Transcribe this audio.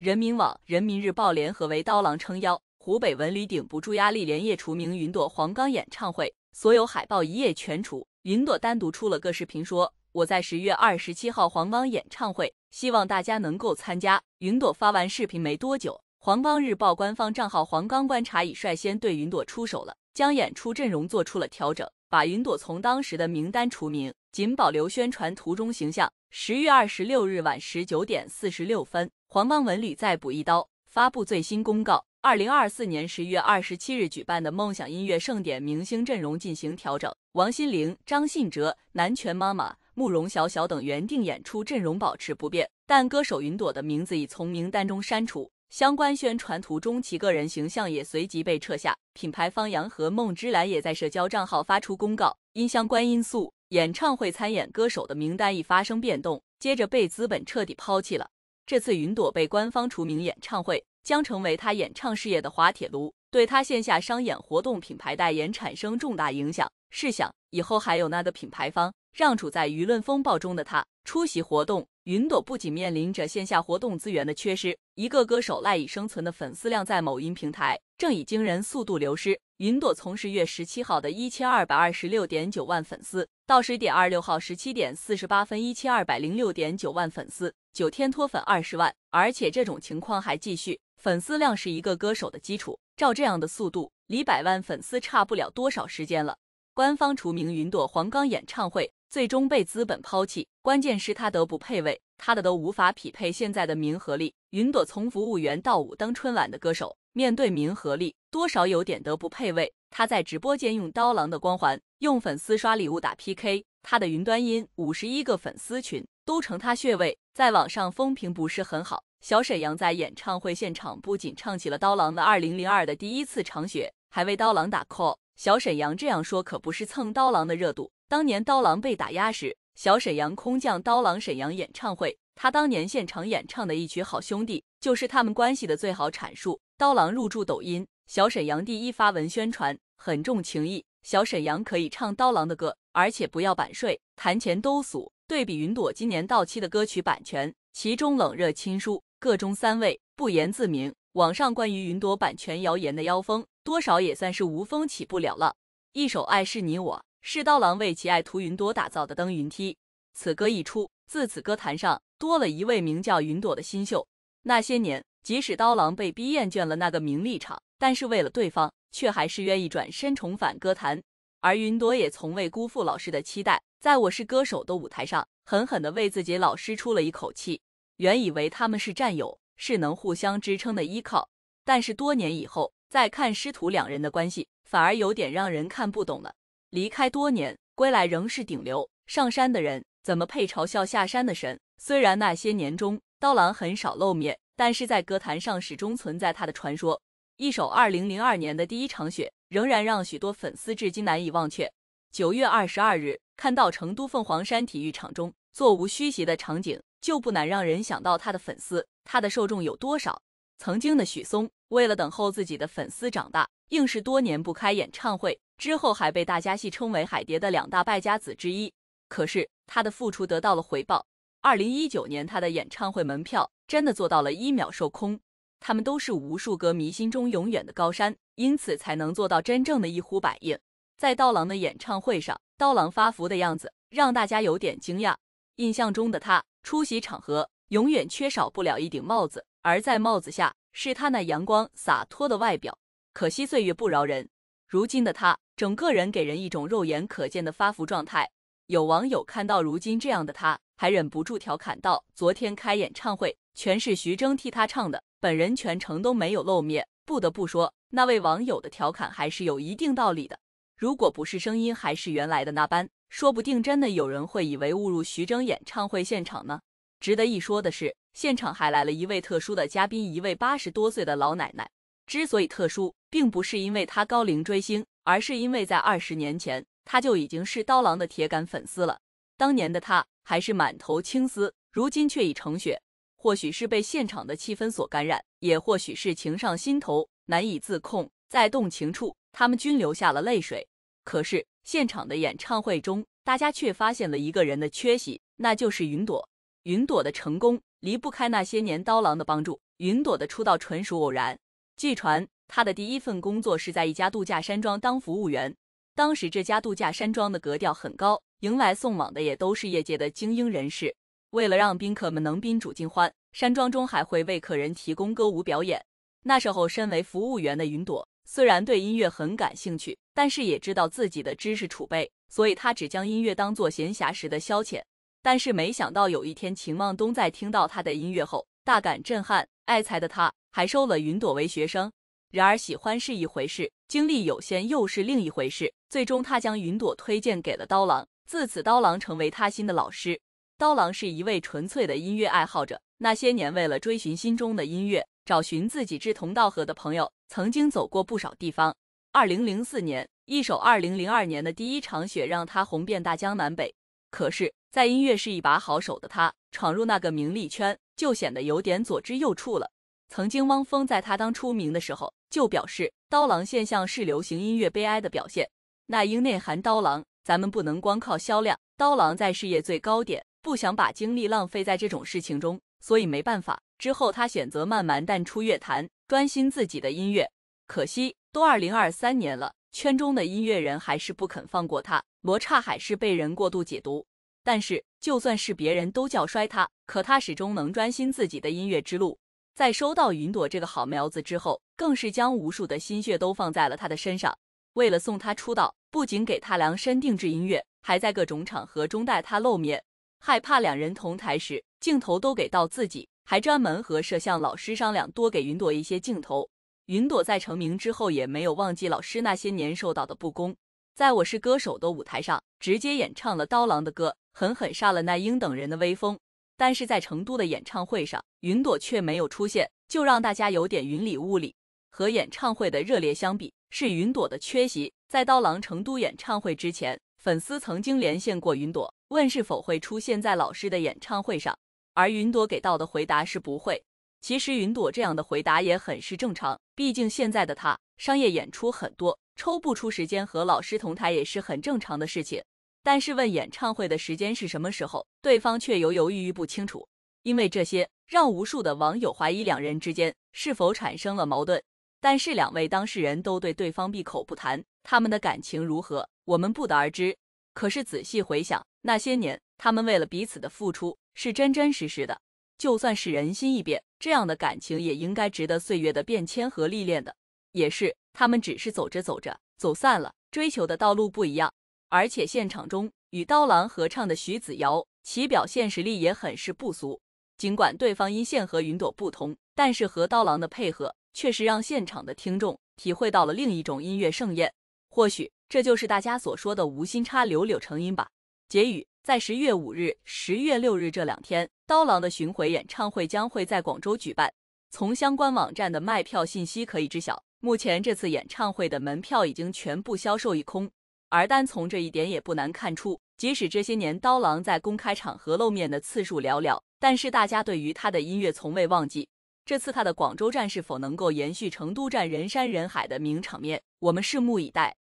人民网、人民日报联合为刀郎撑腰，湖北文旅顶不住压力，连夜除名云朵黄冈演唱会，所有海报一夜全除。云朵单独出了个视频说：“我在十月二十七号黄冈演唱会，希望大家能够参加。”云朵发完视频没多久，黄冈日报官方账号“黄冈观察”已率先对云朵出手了，将演出阵容做出了调整，把云朵从当时的名单除名，仅保留宣传图中形象。十月二十六日晚十九点四十六分，黄冈文旅再补一刀，发布最新公告：二零二四年十月二十七日举办的梦想音乐盛典明星阵容进行调整，王心凌、张信哲、南拳妈妈、慕容晓晓等原定演出阵容保持不变，但歌手云朵的名字已从名单中删除。相关宣传图中，其个人形象也随即被撤下。品牌方洋和梦之蓝也在社交账号发出公告，因相关因素，演唱会参演歌手的名单已发生变动。接着被资本彻底抛弃了。这次云朵被官方除名，演唱会将成为他演唱事业的滑铁卢，对他线下商演活动、品牌代言产生重大影响。试想，以后还有那个品牌方让处在舆论风暴中的他出席活动？云朵不仅面临着线下活动资源的缺失，一个歌手赖以生存的粉丝量在某音平台正以惊人速度流失。云朵从十月十七号的一千二百二十六点九万粉丝，到十点二六号十七点四十八分一千二百零六点九万粉丝，九天脱粉二十万，而且这种情况还继续。粉丝量是一个歌手的基础，照这样的速度，离百万粉丝差不了多少时间了。官方除名云朵黄冈演唱会，最终被资本抛弃。关键是他德不配位，他的都无法匹配现在的名和利。云朵从服务员到武当春晚的歌手，面对名和利，多少有点德不配位。他在直播间用刀郎的光环，用粉丝刷礼物打 PK，他的云端音五十一个粉丝群都成他穴位，在网上风评不是很好。小沈阳在演唱会现场不仅唱起了刀郎的二零零二的第一次长雪，还为刀郎打 call。小沈阳这样说可不是蹭刀郎的热度。当年刀郎被打压时，小沈阳空降刀郎沈阳演唱会，他当年现场演唱的一曲《好兄弟》，就是他们关系的最好阐述。刀郎入驻抖音，小沈阳第一发文宣传，很重情义。小沈阳可以唱刀郎的歌，而且不要版税，谈钱都俗。对比云朵今年到期的歌曲版权，其中冷热亲疏，各中三位不言自明。网上关于云朵版权谣言的妖风。多少也算是无风起不了了。一首《爱是你我》是刀郎为其爱徒云朵打造的登云梯。此歌一出，自此歌坛上多了一位名叫云朵的新秀。那些年，即使刀郎被逼厌倦了那个名利场，但是为了对方，却还是愿意转身重返歌坛。而云朵也从未辜负老师的期待，在《我是歌手》的舞台上，狠狠地为自己老师出了一口气。原以为他们是战友，是能互相支撑的依靠，但是多年以后。再看师徒两人的关系，反而有点让人看不懂了。离开多年，归来仍是顶流，上山的人怎么配嘲笑下山的神？虽然那些年中刀郎很少露面，但是在歌坛上始终存在他的传说。一首2002年的《第一场雪》，仍然让许多粉丝至今难以忘却。9月22日，看到成都凤凰山体育场中座无虚席的场景，就不难让人想到他的粉丝，他的受众有多少？曾经的许嵩。为了等候自己的粉丝长大，硬是多年不开演唱会，之后还被大家戏称为“海蝶”的两大败家子之一。可是他的付出得到了回报，二零一九年他的演唱会门票真的做到了一秒售空。他们都是无数歌迷心中永远的高山，因此才能做到真正的一呼百应。在刀郎的演唱会上，刀郎发福的样子让大家有点惊讶。印象中的他出席场合永远缺少不了一顶帽子，而在帽子下。是他那阳光洒脱的外表，可惜岁月不饶人。如今的他，整个人给人一种肉眼可见的发福状态。有网友看到如今这样的他，还忍不住调侃道：“昨天开演唱会，全是徐峥替他唱的，本人全程都没有露面。”不得不说，那位网友的调侃还是有一定道理的。如果不是声音还是原来的那般，说不定真的有人会以为误入徐峥演唱会现场呢。值得一说的是。现场还来了一位特殊的嘉宾，一位八十多岁的老奶奶。之所以特殊，并不是因为她高龄追星，而是因为在二十年前，她就已经是刀郎的铁杆粉丝了。当年的她还是满头青丝，如今却已成雪。或许是被现场的气氛所感染，也或许是情上心头难以自控，在动情处，他们均留下了泪水。可是，现场的演唱会中，大家却发现了一个人的缺席，那就是云朵。云朵的成功。离不开那些年刀郎的帮助，云朵的出道纯属偶然。据传，他的第一份工作是在一家度假山庄当服务员。当时，这家度假山庄的格调很高，迎来送往的也都是业界的精英人士。为了让宾客们能宾主尽欢，山庄中还会为客人提供歌舞表演。那时候，身为服务员的云朵虽然对音乐很感兴趣，但是也知道自己的知识储备，所以他只将音乐当做闲暇时的消遣。但是没想到有一天，秦望东在听到他的音乐后，大感震撼。爱才的他，还收了云朵为学生。然而，喜欢是一回事，精力有限又是另一回事。最终，他将云朵推荐给了刀郎。自此，刀郎成为他新的老师。刀郎是一位纯粹的音乐爱好者。那些年，为了追寻心中的音乐，找寻自己志同道合的朋友，曾经走过不少地方。2004年，一首2002年的《第一场雪》让他红遍大江南北。可是，在音乐是一把好手的他，闯入那个名利圈就显得有点左支右绌了。曾经，汪峰在他当初名的时候就表示，刀郎现象是流行音乐悲哀的表现。那英内涵刀郎，咱们不能光靠销量。刀郎在事业最高点，不想把精力浪费在这种事情中，所以没办法。之后，他选择慢慢淡出乐坛，专心自己的音乐。可惜，都二零二三年了。圈中的音乐人还是不肯放过他。罗刹海是被人过度解读，但是就算是别人都叫衰他，可他始终能专心自己的音乐之路。在收到云朵这个好苗子之后，更是将无数的心血都放在了他的身上。为了送他出道，不仅给他量身定制音乐，还在各种场合中带他露面，害怕两人同台时镜头都给到自己，还专门和摄像老师商量多给云朵一些镜头。云朵在成名之后也没有忘记老师那些年受到的不公，在《我是歌手》的舞台上直接演唱了刀郎的歌，狠狠杀了那英等人的威风。但是在成都的演唱会上，云朵却没有出现，就让大家有点云里雾里。和演唱会的热烈相比，是云朵的缺席。在刀郎成都演唱会之前，粉丝曾经连线过云朵，问是否会出现在老师的演唱会上，而云朵给到的回答是不会。其实云朵这样的回答也很是正常，毕竟现在的他商业演出很多，抽不出时间和老师同台也是很正常的事情。但是问演唱会的时间是什么时候，对方却犹犹豫豫不清楚，因为这些让无数的网友怀疑两人之间是否产生了矛盾。但是两位当事人都对对方闭口不谈，他们的感情如何，我们不得而知。可是仔细回想那些年，他们为了彼此的付出是真真实实的。就算是人心一变，这样的感情也应该值得岁月的变迁和历练的。也是，他们只是走着走着走散了，追求的道路不一样。而且现场中与刀郎合唱的徐子尧，其表现实力也很是不俗。尽管对方音线和云朵不同，但是和刀郎的配合确实让现场的听众体会到了另一种音乐盛宴。或许这就是大家所说的“无心插柳柳成荫”吧。结语。在十月五日、十月六日这两天，刀郎的巡回演唱会将会在广州举办。从相关网站的卖票信息可以知晓，目前这次演唱会的门票已经全部销售一空。而单从这一点也不难看出，即使这些年刀郎在公开场合露面的次数寥寥，但是大家对于他的音乐从未忘记。这次他的广州站是否能够延续成都站人山人海的名场面，我们拭目以待。